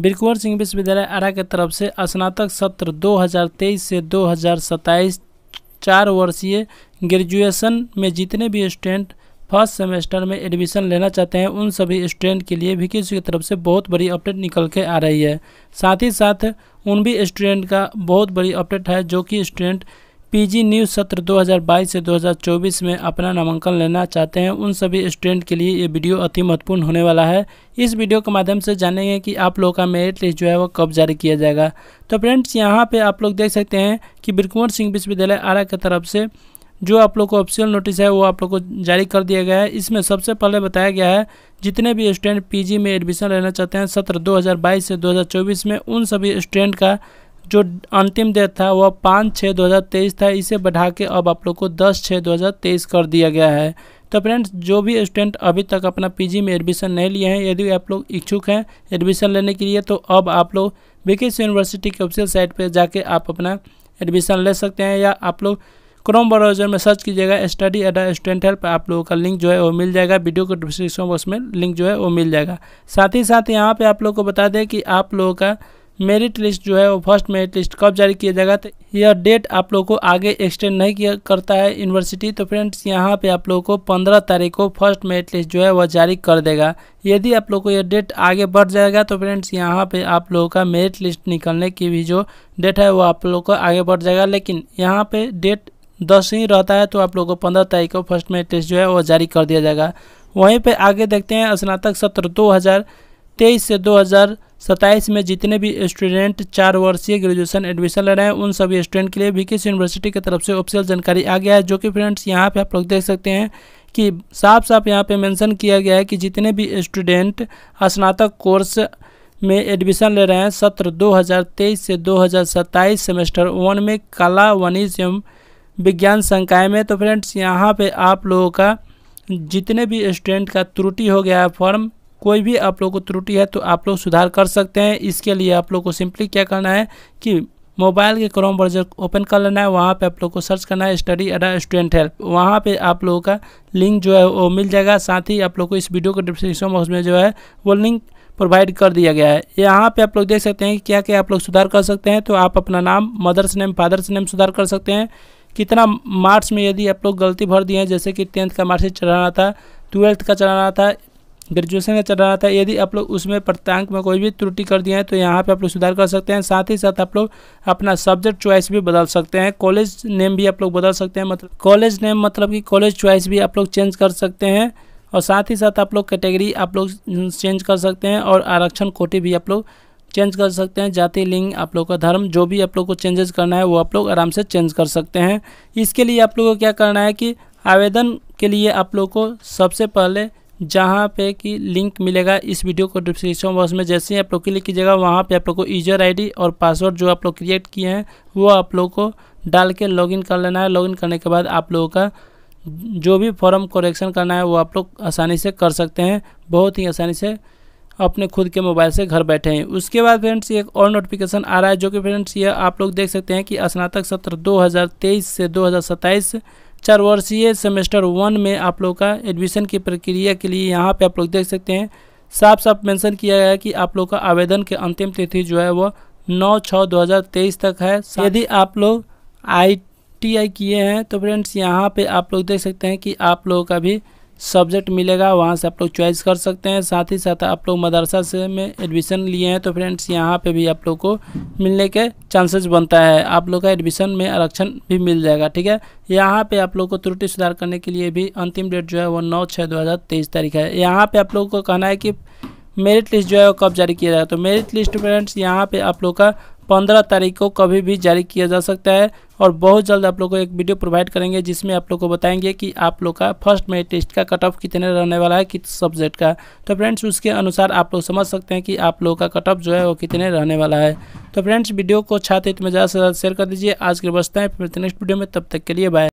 बिरकुंवर सिंह विश्वविद्यालय आरा के तरफ से स्नातक सत्र 2023 से 2027 चार वर्षीय ग्रेजुएशन में जितने भी स्टूडेंट फर्स्ट सेमेस्टर में एडमिशन लेना चाहते हैं उन सभी स्टूडेंट के लिए विकी की तरफ से बहुत बड़ी अपडेट निकल के आ रही है साथ ही साथ उन भी स्टूडेंट का बहुत बड़ी अपडेट है जो कि स्टूडेंट पीजी न्यूज सत्र 2022 से 2024 में अपना नामांकन लेना चाहते हैं उन सभी स्टूडेंट के लिए ये वीडियो अति महत्वपूर्ण होने वाला है इस वीडियो के माध्यम से जानेंगे कि आप लोगों का मेरिट लिस्ट जो है वो कब जारी किया जाएगा तो फ्रेंड्स यहाँ पे आप लोग देख सकते हैं कि बिरकुंवर सिंह विश्वविद्यालय आरा की तरफ से जो आप लोग को ऑफिशियल नोटिस है वो आप लोग को जारी कर दिया गया है इसमें सबसे पहले बताया गया है जितने भी स्टूडेंट पी में एडमिशन लेना चाहते हैं सत्र दो से दो में उन सभी स्टूडेंट का जो अंतिम डेट था वह पाँच छः तेईस था इसे बढ़ा के अब आप लोग को दस छः तेईस कर दिया गया है तो फ्रेंड्स जो भी स्टूडेंट अभी तक अपना पीजी में एडमिशन नहीं लिए हैं यदि आप लोग इच्छुक हैं एडमिशन लेने के लिए तो अब आप लोग बीकेस यूनिवर्सिटी के ऑफिशियल साइट पर जाके आप अपना एडमिशन ले सकते हैं या आप लोग क्रोम ब्राउजर में सर्च कीजिएगा स्टडी एट स्टूडेंट हेल्प आप लोगों का लिंक जो है वो मिल जाएगा वीडियो के डिस्क्रिप्शन बॉक्स में लिंक जो है वो मिल जाएगा साथ ही साथ यहाँ पे आप लोग को बता दें कि आप लोगों का मेरिट लिस्ट जो है वो फर्स्ट मेरिट लिस्ट कब जारी किया जाएगा तो यह डेट आप लोग को आगे एक्सटेंड नहीं किया करता है यूनिवर्सिटी तो फ्रेंड्स यहाँ पे आप लोगों को पंद्रह तारीख को फर्स्ट मेरिट लिस्ट जो है वह जारी कर देगा यदि आप लोग को यह डेट आगे बढ़ जाएगा तो फ्रेंड्स यहाँ पे आप लोगों का मेरिट लिस्ट निकलने की भी जो डेट है वो आप लोग को आगे बढ़ जाएगा लेकिन यहाँ पर डेट दस ही रहता है तो आप लोग को पंद्रह तारीख को फर्स्ट मेरिट लिस्ट जो है वह जारी कर दिया जाएगा वहीं पर आगे देखते हैं स्नातक सत्र दो से दो सत्ताईस में जितने भी स्टूडेंट चार वर्षीय ग्रेजुएशन एडमिशन ले रहे हैं उन सभी स्टूडेंट के लिए भी किस यूनिवर्सिटी की तरफ से ऑफिशियल जानकारी आ गया है जो कि फ्रेंड्स यहाँ पे आप लोग देख सकते हैं कि साफ साफ यहाँ पे मेंशन किया गया है कि जितने भी स्टूडेंट स्नातक कोर्स में एडमिशन ले रहे हैं सत्र दो से दो सेमेस्टर वन में कला वनिज एवं विज्ञान संकाय में तो फ्रेंड्स यहाँ पे आप लोगों का जितने भी स्टूडेंट का त्रुटि हो गया है फॉर्म कोई भी आप लोग को त्रुटि है तो आप लोग सुधार कर सकते हैं इसके लिए आप लोग को सिंपली क्या करना है कि मोबाइल के क्रोम ब्राउजर ओपन कर लेना है वहाँ पे आप लोग को सर्च करना है स्टडी अडा स्टूडेंट हेल्प वहाँ पे आप लोगों का लिंक जो है वो मिल जाएगा साथ ही आप लोग को इस वीडियो के डिस्क्रिप्शन बॉक्स में जो है वो लिंक प्रोवाइड कर दिया गया है यहाँ पे आप लोग देख सकते हैं कि क्या क्या आप लोग सुधार कर सकते हैं तो आप अपना नाम मदर्स नेम फादर्स नेम सुधार कर सकते हैं कितना मार्क्स में यदि आप लोग गलती भर दिए हैं जैसे कि टेंथ का मार्क्स चलाना था ट्वेल्थ का चलाना था ग्रेजुएशन का चल रहा था यदि आप लोग उसमें प्रत्यांक में कोई भी त्रुटि कर दिए हैं तो यहाँ पे आप लोग सुधार कर सकते हैं साथ ही साथ आप लोग अपना सब्जेक्ट चॉइस भी बदल सकते हैं कॉलेज नेम भी आप लोग बदल सकते हैं मतलब कॉलेज नेम मतलब कि कॉलेज चॉइस भी आप लोग चेंज कर सकते हैं और साथ ही साथ आप लोग कैटेगरी आप लोग चेंज कर सकते हैं और आरक्षण कोटे भी आप लोग चेंज कर सकते हैं जाति लिंग आप लोग का धर्म जो भी आप लोग को चेंजेस करना है वो आप लोग आराम से चेंज कर सकते हैं इसके लिए आप लोग को क्या करना है कि आवेदन के लिए आप लोग को सबसे पहले जहाँ पे कि लिंक मिलेगा इस वीडियो को डिस्क्रिप्शन बॉक्स में जैसे ही आप लोग क्लिक कीजिएगा वहाँ पे आप लोग को यूजर आईडी और पासवर्ड जो आप लोग क्रिएट किए हैं वो आप लोग को डाल के लॉगिन कर लेना है लॉगिन करने के बाद आप लोगों का जो भी फॉर्म कोरेक्शन करना है वो आप लोग आसानी से कर सकते हैं बहुत ही आसानी से अपने खुद के मोबाइल से घर बैठे हैं उसके बाद फ्रेंड्स एक और नोटिफिकेशन आ रहा है जो कि फ्रेंड्स ये आप लोग देख सकते हैं कि स्नातक सत्र 2023 से 2027 चार वर्षीय सेमेस्टर वन में आप लोग का एडमिशन की प्रक्रिया के लिए यहाँ पे आप लोग देख सकते हैं साफ साफ मेंशन किया गया है कि आप लोग का आवेदन के अंतिम तिथि जो है वह नौ छः दो हज़ार तेईस तक है यदि आप लोग आई टी आई किए हैं तो फ्रेंड्स यहाँ पर आप लोग देख सकते हैं कि आप लोगों का भी सब्जेक्ट मिलेगा वहाँ से आप लोग चॉइस कर सकते हैं साथ ही साथ आप लोग मदरसा से में एडमिशन लिए हैं तो फ्रेंड्स यहाँ पे भी आप लोग को मिलने के चांसेस बनता है आप लोग का एडमिशन में आरक्षण भी मिल जाएगा ठीक है यहाँ पे आप लोग को त्रुटि सुधार करने के लिए भी अंतिम डेट जो है वो नौ छः दो हज़ार तेईस तारीख है यहाँ पर आप लोग को कहना है कि मेरिट लिस्ट जो है वो कब जारी किया जाएगा तो मेरिट लिस्ट फ्रेंड्स यहाँ पर आप लोग का पंद्रह तारीख को कभी भी जारी किया जा सकता है और बहुत जल्द आप लोग को एक वीडियो प्रोवाइड करेंगे जिसमें आप लोग को बताएंगे कि आप लोग का फर्स्ट मेरिट टेस्ट का कट ऑफ कितने रहने वाला है किस सब्जेक्ट का तो फ्रेंड्स उसके अनुसार आप लोग समझ सकते हैं कि आप लोग का कट ऑफ जो है वो कितने रहने वाला है तो फ्रेंड्स वीडियो को छात्र में ज़्यादा से ज़्यादा शेयर कर दीजिए आज के बचते हैं फिर नेक्स्ट वीडियो में तब तक के लिए बाय